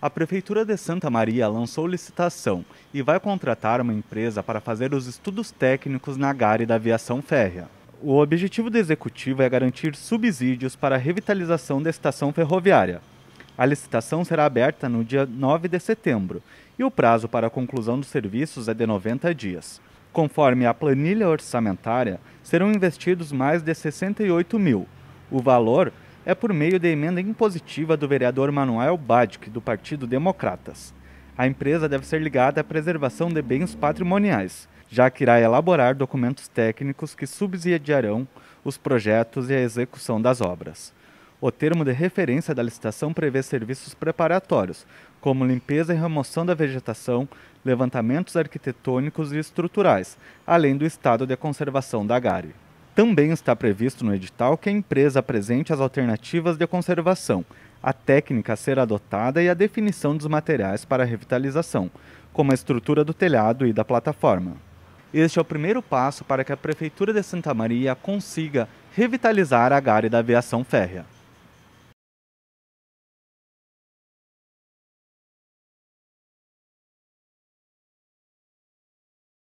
A Prefeitura de Santa Maria lançou licitação e vai contratar uma empresa para fazer os estudos técnicos na GARE da aviação férrea. O objetivo do executivo é garantir subsídios para a revitalização da estação ferroviária. A licitação será aberta no dia 9 de setembro e o prazo para a conclusão dos serviços é de 90 dias. Conforme a planilha orçamentária, serão investidos mais de 68 mil. O valor é por meio de emenda impositiva do vereador Manuel Badic, do Partido Democratas. A empresa deve ser ligada à preservação de bens patrimoniais, já que irá elaborar documentos técnicos que subsidiarão os projetos e a execução das obras. O termo de referência da licitação prevê serviços preparatórios, como limpeza e remoção da vegetação, levantamentos arquitetônicos e estruturais, além do estado de conservação da Gare. Também está previsto no edital que a empresa apresente as alternativas de conservação, a técnica a ser adotada e a definição dos materiais para a revitalização, como a estrutura do telhado e da plataforma. Este é o primeiro passo para que a Prefeitura de Santa Maria consiga revitalizar a área da aviação férrea.